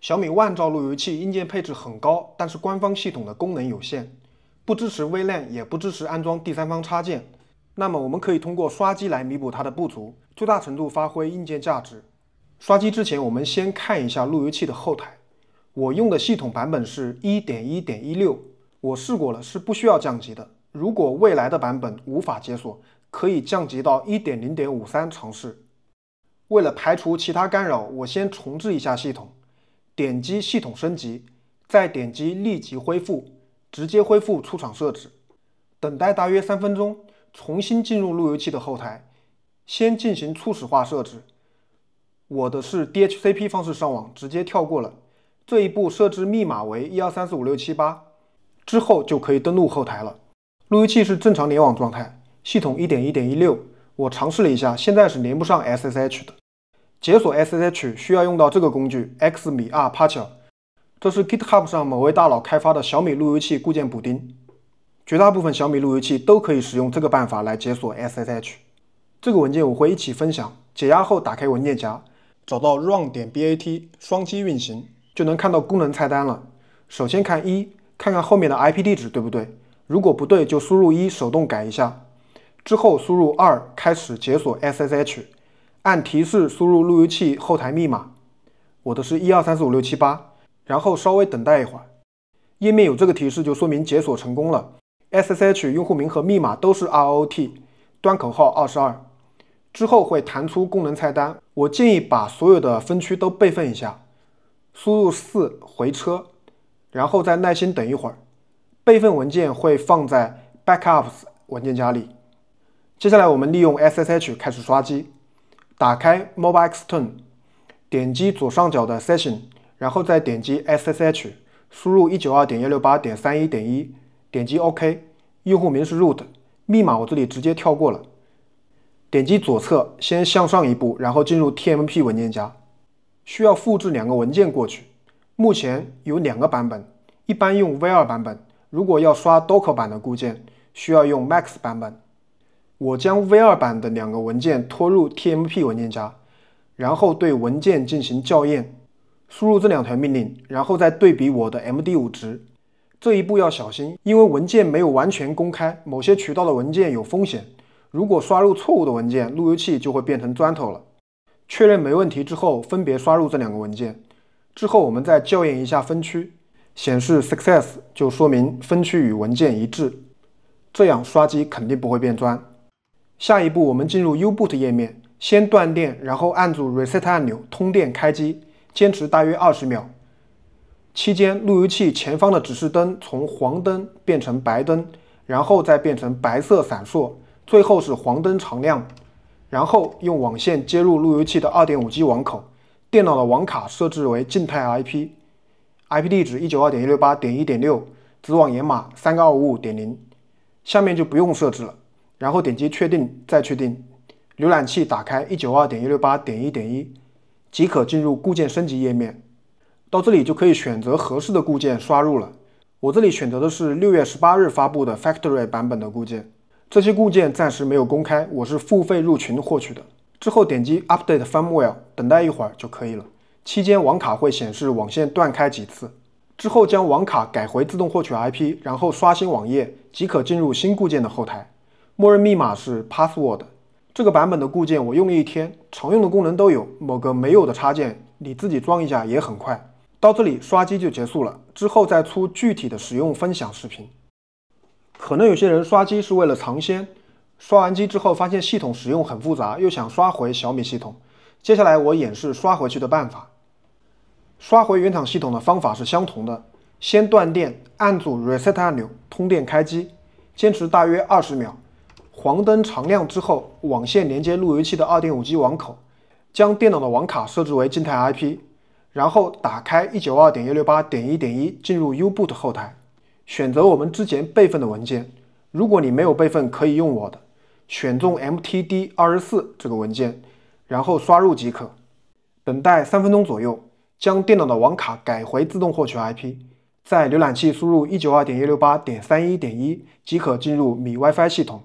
小米万兆路由器硬件配置很高，但是官方系统的功能有限，不支持微链，也不支持安装第三方插件。那么我们可以通过刷机来弥补它的不足，最大程度发挥硬件价值。刷机之前，我们先看一下路由器的后台。我用的系统版本是1.1.16，我试过了是不需要降级的。如果未来的版本无法解锁，可以降级到1.0.53尝试。为了排除其他干扰，我先重置一下系统。点击系统升级，再点击立即恢复，直接恢复出厂设置。等待大约三分钟，重新进入路由器的后台，先进行初始化设置。我的是 DHCP 方式上网，直接跳过了这一步。设置密码为一二三四五六七八，之后就可以登录后台了。路由器是正常联网状态，系统一点一点一六。我尝试了一下，现在是连不上 SSH 的。解锁 SSH 需要用到这个工具 X 米二 patch，这是 GitHub 上某位大佬开发的小米路由器固件补丁，绝大部分小米路由器都可以使用这个办法来解锁 SSH。这个文件我会一起分享，解压后打开文件夹，找到 run 点 bat，双击运行就能看到功能菜单了。首先看一，看看后面的 IP 地址对不对，如果不对就输入一手动改一下，之后输入二开始解锁 SSH。按提示输入路由器后台密码，我的是一二三四五六七八，然后稍微等待一会儿，页面有这个提示就说明解锁成功了。SSH 用户名和密码都是 r o t 端口号二十二。之后会弹出功能菜单，我建议把所有的分区都备份一下。输入四回车，然后再耐心等一会儿，备份文件会放在 backups 文件夹里。接下来我们利用 SSH 开始刷机。打开 m o b i l e x t e r 点击左上角的 Session，然后再点击 SSH，输入192.168.31.1，点击 OK，用户名是 root，密码我这里直接跳过了。点击左侧，先向上一步，然后进入 tmp 文件夹，需要复制两个文件过去。目前有两个版本，一般用 v2 版本，如果要刷 Docker 版的固件，需要用 max 版本。我将 v2 版的两个文件拖入 tmp 文件夹，然后对文件进行校验，输入这两条命令，然后再对比我的 md5 值。这一步要小心，因为文件没有完全公开，某些渠道的文件有风险。如果刷入错误的文件，路由器就会变成砖头了。确认没问题之后，分别刷入这两个文件，之后我们再校验一下分区，显示 success 就说明分区与文件一致，这样刷机肯定不会变砖。下一步，我们进入 U-Boot 页面，先断电，然后按住 Reset 按钮，通电开机，坚持大约二十秒。期间，路由器前方的指示灯从黄灯变成白灯，然后再变成白色闪烁，最后是黄灯常亮。然后用网线接入路由器的 2.5G 网口，电脑的网卡设置为静态 IP，IP 地址192.168.1.6，子网掩码3.255.0。下面就不用设置了。然后点击确定，再确定。浏览器打开一九二点一六八点一点一，即可进入固件升级页面。到这里就可以选择合适的固件刷入了。我这里选择的是六月十八日发布的 Factory 版本的固件。这些固件暂时没有公开，我是付费入群获取的。之后点击 Update Firmware，等待一会儿就可以了。期间网卡会显示网线断开几次。之后将网卡改回自动获取 IP，然后刷新网页，即可进入新固件的后台。默认密码是 password。这个版本的固件我用了一天，常用的功能都有，某个没有的插件你自己装一下也很快。到这里刷机就结束了，之后再出具体的使用分享视频。可能有些人刷机是为了尝鲜，刷完机之后发现系统使用很复杂，又想刷回小米系统。接下来我演示刷回去的办法。刷回原厂系统的方法是相同的，先断电，按住 reset 按钮，通电开机，坚持大约二十秒。黄灯常亮之后，网线连接路由器的二点五 G 网口，将电脑的网卡设置为静态 IP，然后打开一九二点一六八点一点一进入 U-Boot 后台，选择我们之前备份的文件。如果你没有备份，可以用我的。选中 MTD 二十四这个文件，然后刷入即可。等待三分钟左右，将电脑的网卡改回自动获取 IP，在浏览器输入一九二点一六八点三一点一即可进入米 WiFi 系统。